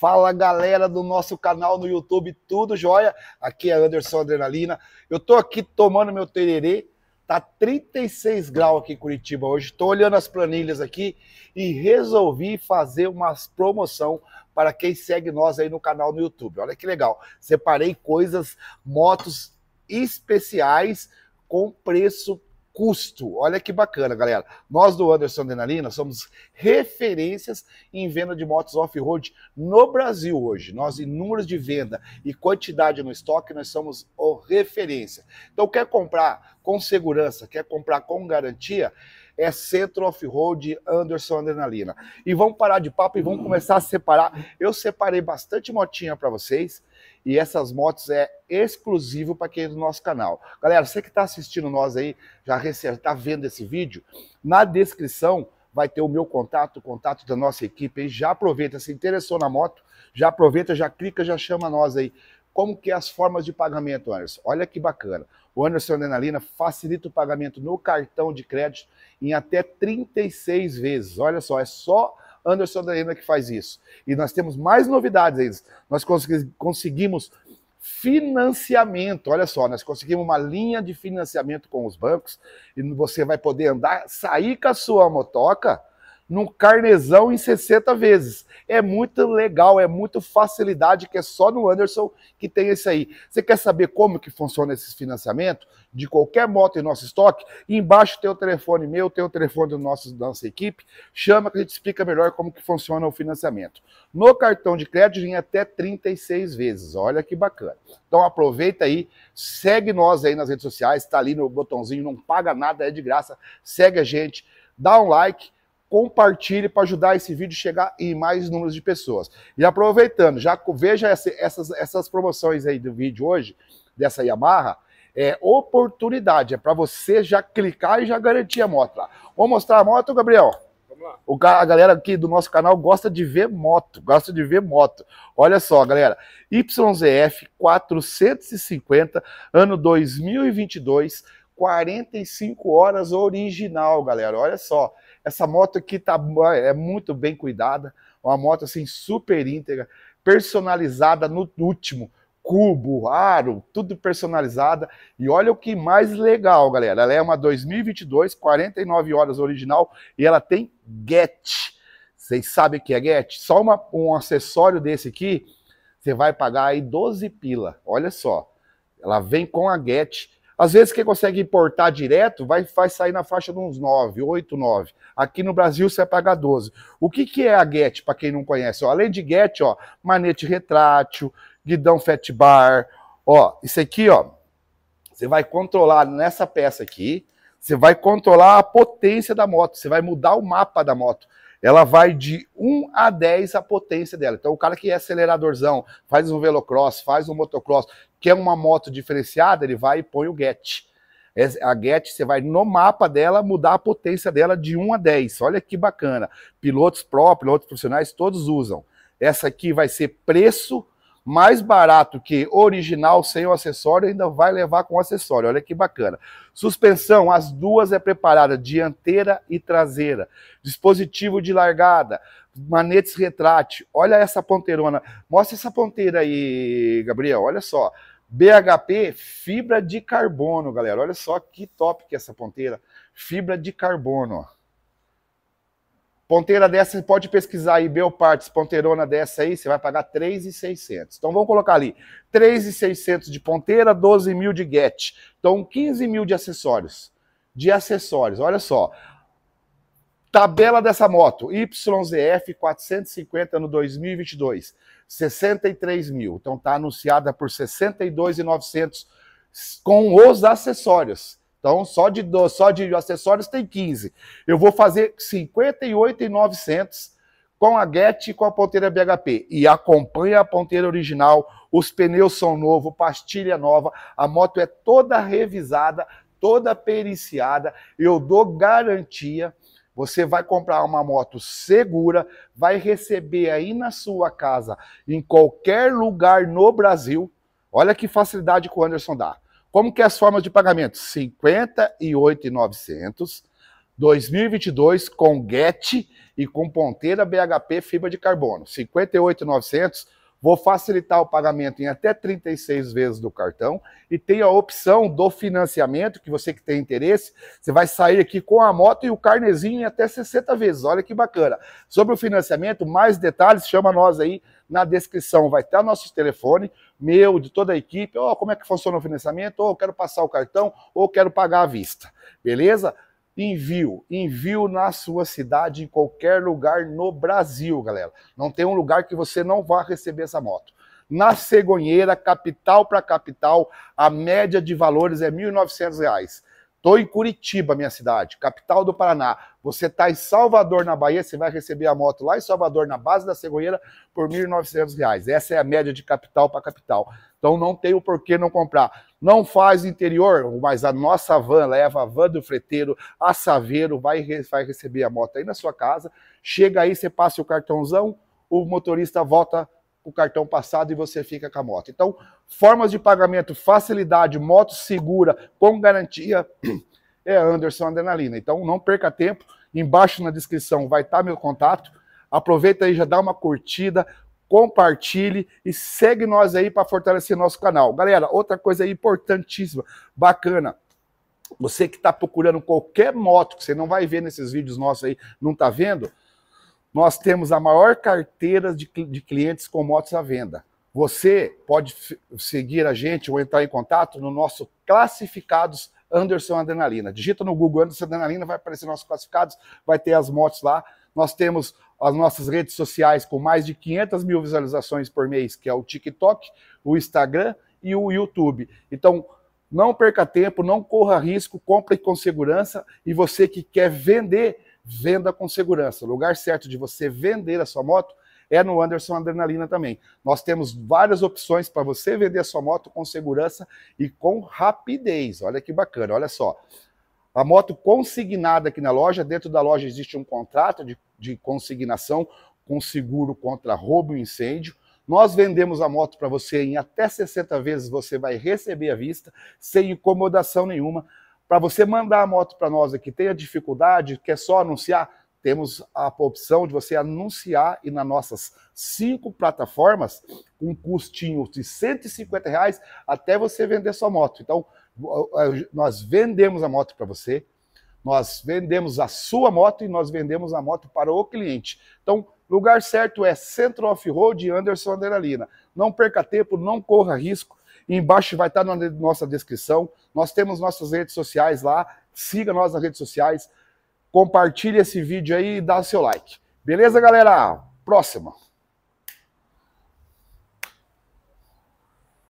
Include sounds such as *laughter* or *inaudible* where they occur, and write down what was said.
Fala galera do nosso canal no YouTube, tudo jóia? Aqui é Anderson Adrenalina. Eu tô aqui tomando meu tererê, tá 36 graus aqui em Curitiba hoje. Tô olhando as planilhas aqui e resolvi fazer uma promoção para quem segue nós aí no canal no YouTube. Olha que legal. Separei coisas, motos especiais com preço custo. Olha que bacana, galera. Nós do Anderson Denalina somos referências em venda de motos off-road no Brasil hoje. Nós, em números de venda e quantidade no estoque, nós somos referência. Então, quer comprar com segurança, quer comprar com garantia, é Centro Off-Road Anderson Adrenalina. E vamos parar de papo e vamos começar a separar. Eu separei bastante motinha para vocês e essas motos é exclusivo para quem é do nosso canal. Galera, você que está assistindo nós aí, já está vendo esse vídeo, na descrição vai ter o meu contato, o contato da nossa equipe aí. Já aproveita, se interessou na moto, já aproveita, já clica, já chama nós aí. Como que é as formas de pagamento, Anderson? Olha que bacana. O Anderson Adrenalina facilita o pagamento no cartão de crédito em até 36 vezes. Olha só, é só Anderson Daena que faz isso. E nós temos mais novidades aí Nós conseguimos financiamento. Olha só, nós conseguimos uma linha de financiamento com os bancos e você vai poder andar, sair com a sua motoca no carnezão em 60 vezes. É muito legal, é muito facilidade que é só no Anderson que tem esse aí. Você quer saber como que funciona esse financiamento de qualquer moto em nosso estoque? Embaixo tem o telefone meu, tem o telefone do nosso, da nossa equipe. Chama que a gente explica melhor como que funciona o financiamento. No cartão de crédito em até 36 vezes. Olha que bacana. Então aproveita aí, segue nós aí nas redes sociais, tá ali no botãozinho, não paga nada, é de graça. Segue a gente, dá um like compartilhe para ajudar esse vídeo a chegar em mais números de pessoas. E aproveitando, já veja essa, essas, essas promoções aí do vídeo hoje, dessa Yamaha, é oportunidade, é para você já clicar e já garantir a moto lá. Vou mostrar a moto, Gabriel? Vamos lá. O, a galera aqui do nosso canal gosta de ver moto, gosta de ver moto. Olha só, galera, YZF 450, ano 2022, 45 horas original, galera, olha só. Essa moto aqui tá, é muito bem cuidada, uma moto assim super íntegra, personalizada no último cubo, aro, tudo personalizada. E olha o que mais legal, galera. Ela é uma 2022, 49 horas original e ela tem get. Vocês sabem o que é get? Só uma, um acessório desse aqui, você vai pagar aí 12 pila. Olha só. Ela vem com a get às vezes quem consegue importar direto vai, vai sair na faixa de uns 9, 8, 9. Aqui no Brasil você pagar 12. O que, que é a Get, para quem não conhece? Ó, além de Get, ó, manete retrátil, guidão fat bar, ó, isso aqui, ó, você vai controlar nessa peça aqui, você vai controlar a potência da moto, você vai mudar o mapa da moto ela vai de 1 a 10 a potência dela. Então, o cara que é aceleradorzão, faz um velocross, faz um motocross, quer uma moto diferenciada, ele vai e põe o get. É, a get, você vai no mapa dela mudar a potência dela de 1 a 10. Olha que bacana. Pilotos próprios pilotos profissionais, todos usam. Essa aqui vai ser preço mais barato que original sem o acessório, ainda vai levar com o acessório. Olha que bacana. Suspensão, as duas é preparada, dianteira e traseira. Dispositivo de largada, manetes retrátil. Olha essa ponteirona. Mostra essa ponteira aí, Gabriel. Olha só. BHP, fibra de carbono, galera. Olha só que top que é essa ponteira. Fibra de carbono, ó. Ponteira dessa, você pode pesquisar aí, Belpartes, ponteirona dessa aí, você vai pagar 3,600. Então vamos colocar ali, 3,600 de ponteira, 12 mil de get. Então 15 mil de acessórios. De acessórios, olha só. Tabela dessa moto, YZF 450 no 2022, 63 mil. Então tá anunciada por 62,900 com os acessórios. Então, só de, só de acessórios tem 15. Eu vou fazer 58,900 com a Get e com a ponteira BHP. E acompanha a ponteira original, os pneus são novos, pastilha nova, a moto é toda revisada, toda periciada, eu dou garantia. Você vai comprar uma moto segura, vai receber aí na sua casa, em qualquer lugar no Brasil. Olha que facilidade que o Anderson dá. Como que é as formas de pagamento? 58,900, 2022 com GET e com ponteira BHP fibra de carbono. 58,900, vou facilitar o pagamento em até 36 vezes do cartão e tem a opção do financiamento, que você que tem interesse, você vai sair aqui com a moto e o carnezinho em até 60 vezes. Olha que bacana. Sobre o financiamento, mais detalhes, chama nós aí na descrição vai estar nossos telefones, meu, de toda a equipe, oh, como é que funciona o financiamento, ou oh, quero passar o cartão, ou quero pagar à vista, beleza? Envio, envio na sua cidade, em qualquer lugar no Brasil, galera. Não tem um lugar que você não vá receber essa moto na cegonheira, capital para capital, a média de valores é R$ 1.900. Estou em Curitiba, minha cidade, capital do Paraná. Você está em Salvador, na Bahia, você vai receber a moto lá em Salvador, na base da cegonheira, por R$ 1.900. Essa é a média de capital para capital. Então não tem o porquê não comprar. Não faz interior, mas a nossa van leva, a van do freteiro, a Saveiro, vai, vai receber a moto aí na sua casa. Chega aí, você passa o cartãozão, o motorista volta o cartão passado e você fica com a moto. Então, formas de pagamento, facilidade, moto segura, com garantia, *clears throat* é Anderson Adrenalina. Então, não perca tempo. Embaixo na descrição vai estar tá meu contato. Aproveita aí, já dá uma curtida, compartilhe e segue nós aí para fortalecer nosso canal. Galera, outra coisa importantíssima, bacana. Você que está procurando qualquer moto que você não vai ver nesses vídeos nossos aí, não está vendo? nós temos a maior carteira de, de clientes com motos à venda. Você pode seguir a gente ou entrar em contato no nosso Classificados Anderson Adrenalina. Digita no Google Anderson Adrenalina, vai aparecer nossos classificados, vai ter as motos lá. Nós temos as nossas redes sociais com mais de 500 mil visualizações por mês, que é o TikTok, o Instagram e o YouTube. Então, não perca tempo, não corra risco, compre com segurança. E você que quer vender venda com segurança. O lugar certo de você vender a sua moto é no Anderson Adrenalina também. Nós temos várias opções para você vender a sua moto com segurança e com rapidez. Olha que bacana, olha só. A moto consignada aqui na loja, dentro da loja existe um contrato de, de consignação com seguro contra roubo e incêndio. Nós vendemos a moto para você em até 60 vezes, você vai receber à vista, sem incomodação nenhuma. Para você mandar a moto para nós aqui, tem a dificuldade, quer só anunciar? Temos a opção de você anunciar e nas nossas cinco plataformas, um custinho de 150 reais até você vender sua moto. Então, nós vendemos a moto para você, nós vendemos a sua moto e nós vendemos a moto para o cliente. Então, lugar certo é Centro Off-Road Anderson Aderalina. Não perca tempo, não corra risco. E embaixo vai estar na nossa descrição. Nós temos nossas redes sociais lá. Siga nós nas redes sociais. Compartilhe esse vídeo aí e dá o seu like. Beleza, galera? Próxima!